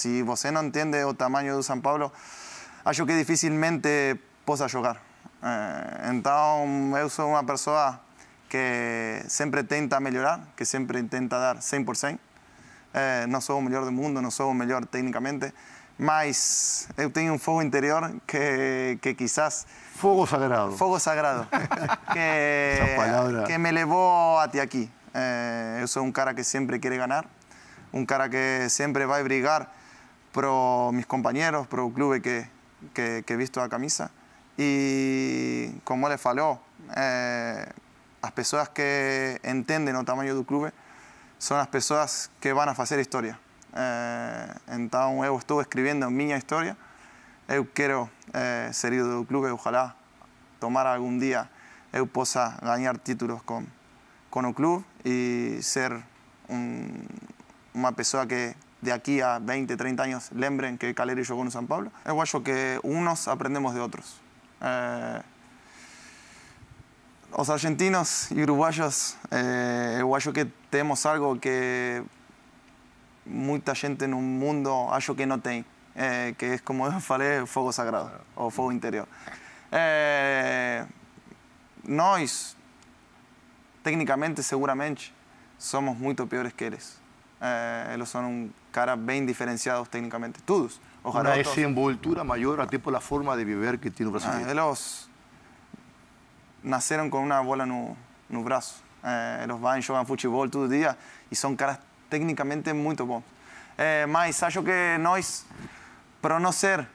si no não el o tamaño de São Paulo, acho que difícilmente possa jogar. Entonces, eh, yo soy una persona que siempre tenta mejorar, que siempre intenta dar 100%. Eh, no soy el mejor del mundo, no soy el mejor técnicamente, mas yo un un fuego interior que, quizás... Fuego sagrado. fuego sagrado. que, que me llevó hasta aquí. yo eh, soy un cara que siempre quiere ganar, un cara que siempre va a brigar pro mis compañeros, pro el club que, que, que visto la camisa. Y, como le faló eh, las personas que entienden el tamaño del club son las personas que a hacer historia Eh, Entonces, yo estuve escribiendo mi historia. Yo quiero quiero eh, ser club y ojalá tomar algún día eu pueda ganar títulos con con club y ser una persona que de aquí a 20, 30 años, Lembren, que y yo en San Pablo. Es guayo que unos aprendemos de otros. Eh, los argentinos y uruguayos, eh, es que tenemos algo que mucha gente en un mundo algo que no tiene, eh, que es como yo fuego sagrado o fuego interior. Eh, técnicamente, seguramente, somos mucho peores que eres. Eh, son... un caras bien diferenciados técnicamente todos. Ojalá una desenvoltura mayor a tipo la forma de vivir que tiene el ah, brazo... ellos nacieron con una bola no, no brazo van eh, a van juegan todos todo y y son caras técnicamente muy eh, buenos... ...pero yo acho que nosotros... para no ser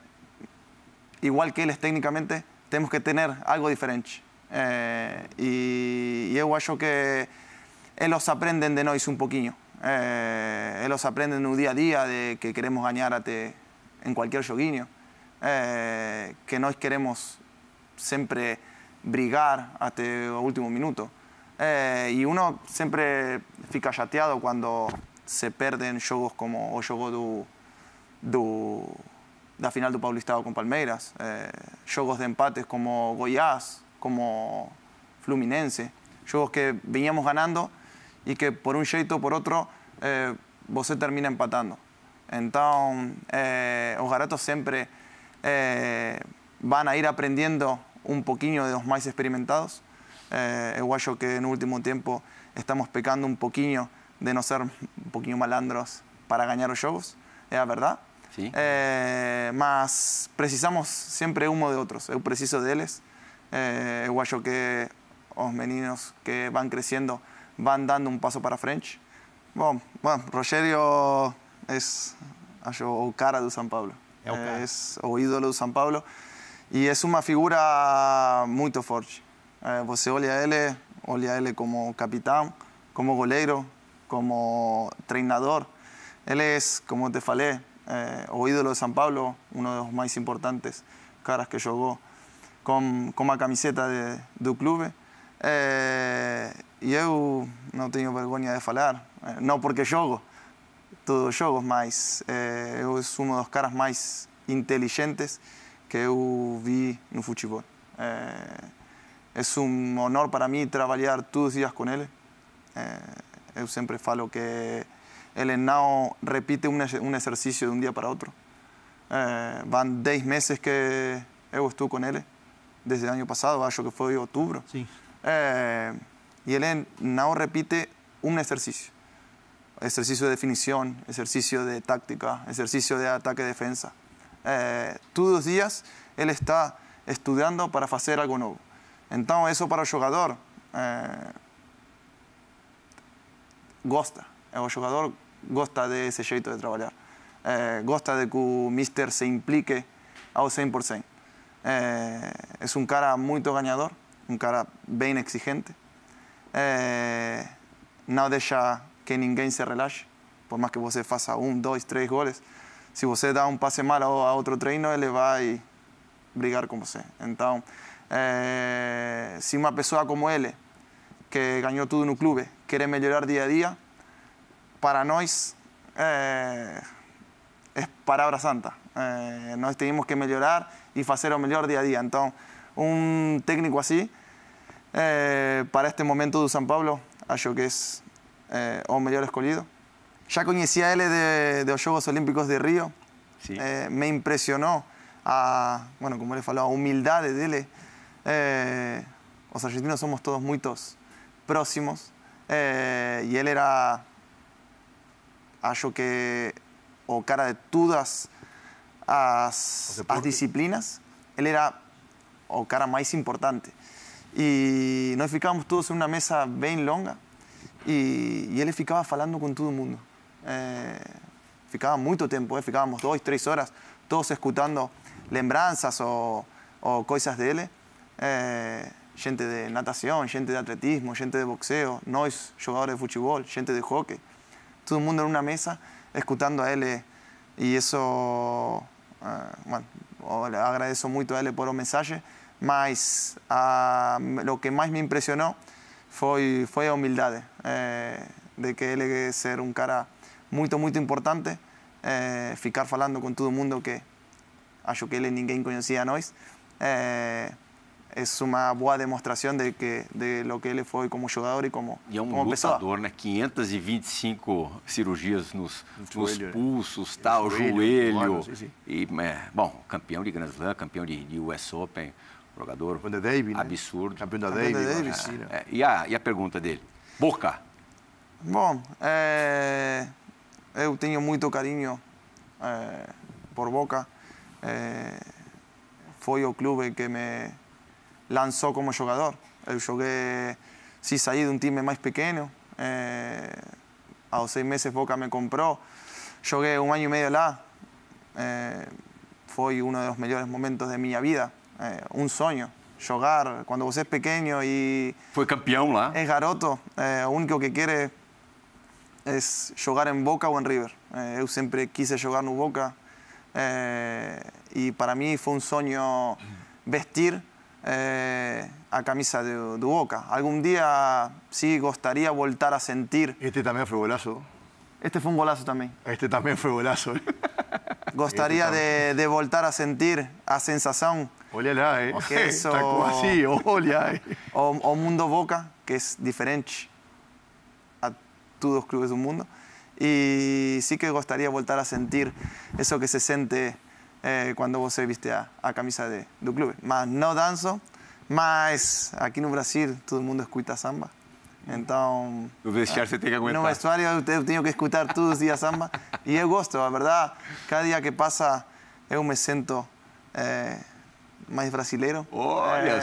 igual que ellos técnicamente... ...tenemos que tener algo diferente. Eh, ...y yo yo que ellos aprenden de nosotros un poquito ellos eh, aprenden un día a día de que queremos ganar en cualquier joguinho, eh, que no queremos siempre brigar hasta el último minuto. Eh, y uno siempre fica chateado cuando se pierden juegos como o juego do, final de Paulistado con Palmeiras, juegos de empates como Goiás, como Fluminense, juegos que veníamos ganando y que por un o por otro eh, termina empatando. Entonces, eh, los garatos siempre eh, van a ir aprendiendo un poquito de los más experimentados. Eh, yo que en último tiempo estamos pecando un poquito de no ser un poquito malandros para ganar los juegos, es verdad. Sí. Eh, precisamos siempre uno de otros. yo preciso de ellos. Eh, que los meninos que van creciendo van dando um passo para frente. Bom, bom Rogério é, acho, o cara do São Paulo. É o, é o ídolo do São Paulo e é uma figura muito forte. Eh, Você olha ele, olha ele como capitão, como goleiro, como treinador. Ele é, como te falei, eh, o ídolo de São Paulo, um dos mais importantes caras que jogou com, com a camiseta de, do clube. Eh, é, Y eu no tengo vergüenza de falar, eh, no porque juego, todos todo jogos, mas é, eh, eu uno de los caras más inteligentes que eu vi en el fútbol. Eh, es un honor para mí trabajar todos los días con él. Yo eu sempre falo que él não repite un ejercicio de un día para otro. van 10 meses que eu estou con él desde el año pasado, acho que foi outubro. Sim. Y él no repite un ejercicio. Ejercicio de definición, ejercicio de táctica, ejercicio de ataque-defensa. Eh, todos los días él está estudiando para hacer algo nuevo. Entonces eso para el jugador eh, gosta. El jugador gosta de ese jeito de trabajar. Eh, gosta de que Mister se implique al 100%. Eh, es un cara muy ganador, un cara bien exigente. é, eh, não deixar que ninguém se relaxe, por mais que você faça um, dois, três goles. Se você dá um passe mal a outro treino, ele vai brigar com você. Eh. Então, é, eh, se uma pessoa como ele, que ganhou tudo no clube, quer melhorar dia a dia, para nós é, é palavra santa. É, nós temos que melhorar e fazer o melhor dia a dia. Então, um técnico assim eh, para este momento do São Paulo, acho que é eh, o melhor escolhido. Já conhecia ele de, os Jogos Olímpicos de Rio. Sí. Eh, me impressionou a, bueno, como ele falou, a humildade dele. Eh, os argentinos somos todos muito próximos e eh, ele era, acho que, o cara de todas as, as disciplinas. Ele era o cara mais importante. y nos ficábamos todos en una mesa bien longa y él ficaba hablando con todo eh, todo mundo. ficaba mucho tiempo eh, ficábamos dos tres tres horas, todos escutando lembranzas o cosas de él. Eh. gente de natación, gente de atletismo, gente de boxeo, es jugadores de fútbol, gente de hockey. Todo el mundo en una mesa escuchando a él y eso, bueno, agradezco mucho a él por el mensaje mas ah, lo que más me impresionó fue fue a humildade, eh, de que él es ser un cara muy muy importante, eh, ficar falando con todo mundo que acho que él ninguém conhecia a eh, es una buena demostración de, que, de lo que él fue como jugador y como, e 525 cirurgias nos, los pulsos, tal, joelho. joelho. E, bom, campeão de Grand Slam, campeón de, de US Open. jogador Davis, né? absurdo. Campeão da Campeão né? sim, né? é, e, a, e a pergunta dele? Boca. Bom, é, eu tenho muito carinho é, por Boca. É, foi o clube que me lançou como jogador. Eu joguei, sim, saí de um time mais pequeno. É, aos seis meses Boca me comprou. Joguei um ano e meio lá. É, foi um dos melhores momentos de minha vida. Eh, un sueño... Jugar... cuando vos es pequeño y... Fue campeón la... ¿ah? Es garoto, eh, lo único que quiere es jugar en Boca o en River. Eh, yo siempre quise jugar en Boca y para mí fue un sueño vestir a camisa de, de, Boca. Algún día sí gustaría volver a sentir. Este también fue golazo. Este fue un golazo también. Este también fue golazo. Gustaría este de, de a sentir a sensación Olha eh. así, eh. o, Mundo Boca, que es diferente a todos los clubes del mundo. Y sí que gustaría volver a sentir eso que se siente eh, cuando vos viste a, camisa de, del club. Más no danzo, más aquí en Brasil todo el mundo escucha samba. Entonces, No vestiário você tem que aguentar. que escuchar todos los días samba. Y eu gosto, la verdad. Cada día que pasa, yo me siento... mais brasileiro. Olha é,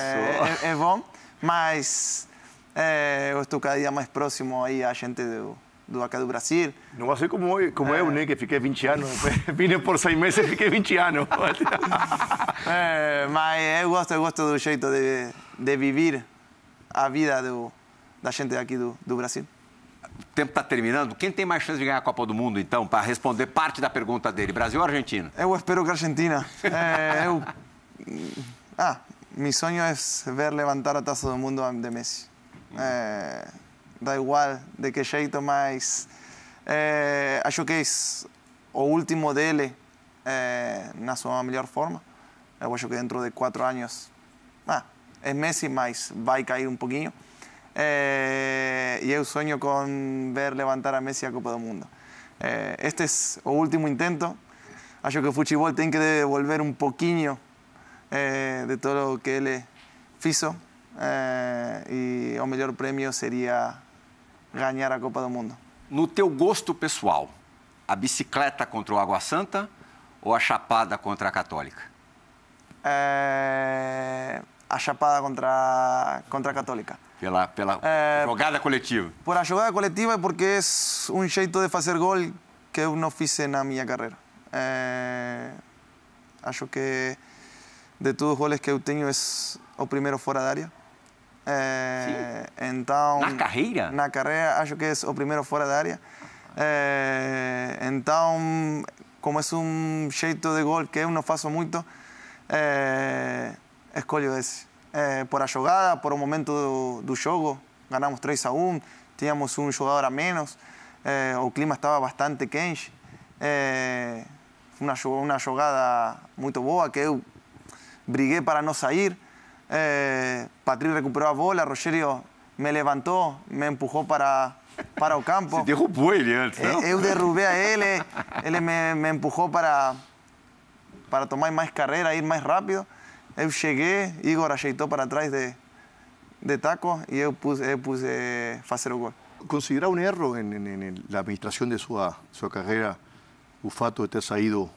só! É, é, bom, mas é, eu estou cada dia mais próximo aí à gente do, do acá do Brasil. Não vai ser como, como eu, é. né, que fiquei 20 anos. Vim por seis meses e fiquei 20 anos. É, mas eu gosto, eu gosto do jeito de, de viver a vida do, da gente aqui do, do Brasil. O tempo está terminando. Quem tem mais chance de ganhar a Copa do Mundo, então, para responder parte da pergunta dele? Brasil ou Argentina? Eu espero que a Argentina. É, eu ah, mi sueño es ver levantar a Tazo del Mundo de Messi. Eh, da igual de que jeito, mas eh, que es o último dele eh, na sua mejor forma. Eu que dentro de cuatro años ah, es Messi, pero va a caer un poquito. Eh, y es un sueño con ver levantar a Messi a Copa del Mundo. Eh, este es el último intento. Acho que el fútbol tiene que devolver un poquito eh, de todo o que ele fez. eh, e o melhor prêmio seria ganhar a Copa do Mundo. No teu gosto pessoal, a bicicleta contra o Água Santa ou a chapada contra a Católica? É, a chapada contra, contra a Católica. Pela, pela é, jogada coletiva? Por a jogada coletiva é porque é um jeito de fazer gol que eu não fiz na minha carreira. É, eh, acho que de todos los goles que yo es o primero fora de área. Eh, ¿En la carrera? carreira? Na carrera, acho que es o primero fuera de área. É, eh, como es un jeito de gol que uno não faço muito, é, eh, escolho esse. por la jugada, por el momento del juego, jogo, 3 a 1, teníamos un jugador a menos, o clima estaba bastante quente. una una jugada muy muito boa que eu brigué para no salir. Eh, recuperó la bola, Rogerio me levantó, me empujó para, para Ocampo. Se ¿no? Eh, eu derrubé a él, él me, empujó para, para tomar más carrera, ir más rápido. Yo llegué, Igor ajeitó para atrás de, de taco y yo puse, a puse hacer eh, el gol. ¿Considera un error en, la administración de su, su carrera, Ufato, de haber salido...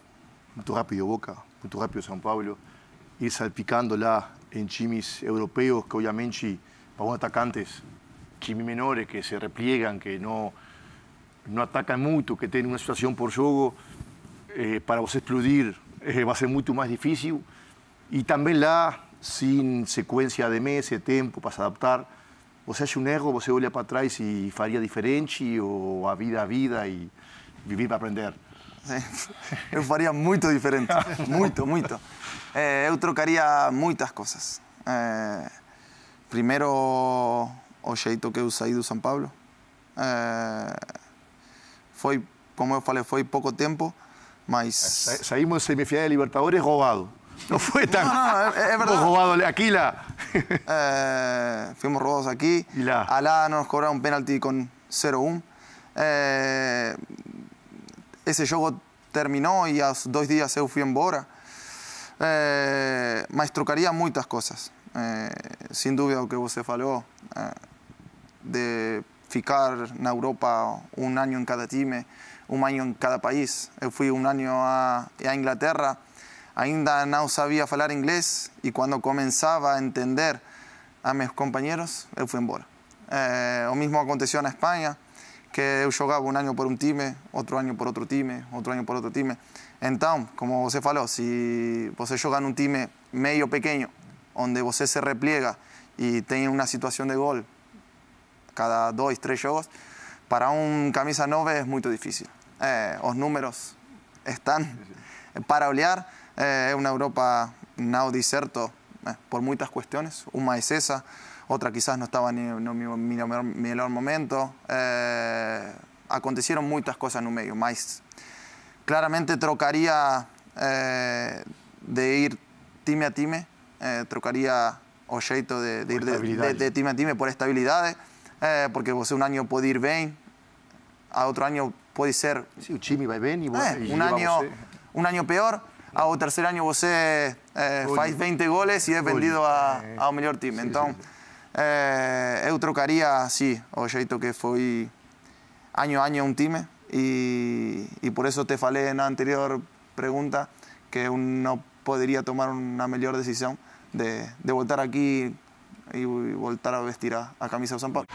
muy rápido Boca, muy rápido San Pablo? ir salpicándola en chimis europeos que obviamente para unos atacantes, chimis menores que se repliegan, que no, no atacan mucho, que tienen una situación por juego, eh, para vos explodir eh, va a ser mucho más difícil. Y también la sin secuencia de meses, tiempo para se adaptar. Vos hace un error, vos se vuelve para atrás y faría diferente o a vida a vida y vivir para aprender. Eu eh, faria mucho diferente. Muito, muito. Yo eh, eu trocaria muitas cosas eh, primero que eu saí do San Pablo Fue, foi, como eu falei, foi pouco tempo, mas... Saímos semifinal de Libertadores Robado No fue tan. No, Robado aquí fuimos robados aquí. Alá nos cobraron un penalti con 0-1 ese juego terminó y a dos días yo fui embora. Eh, mas trocaría muchas cosas. Eh, sin que usted falou, eh, de ficar en Europa un año en cada time, un año en cada país. Yo fui un año a Inglaterra, ainda no sabía hablar inglés y cuando comenzaba a entender a mis compañeros, yo fui embora. Eh, lo mismo aconteció en España que yo jugaba un año por un time, otro año por otro time, otro año por otro time. Entonces, como si falou, se juega en un time medio pequeño, donde vos se repliega y tiene una situación de gol cada dos tres juegos, para un camisa 9 es muy difícil. Eh, los números están para olear eh, Es una Europa no eh, por muchas cuestiones, una es esa otra quizás no estaba ni en mi mejor momento. Eh, acontecieron muchas cosas en un medio, Más claramente trocaría eh, de ir time a time, eh, trocaría o de, ir de, time a time por estabilidad. porque vos un año puede ir bien, a otro año puede ser... Sí, un, año, un año peor, a tercer año vos eh, 20 goles y es vendido a, a un mejor time. Entonces, eh, eu trocaría sí, o que fue año a año un time y por eso te en la anterior pregunta que uno podría tomar una mejor decisión de, de voltar aquí y voltar a vestir a, camisa de San Pablo.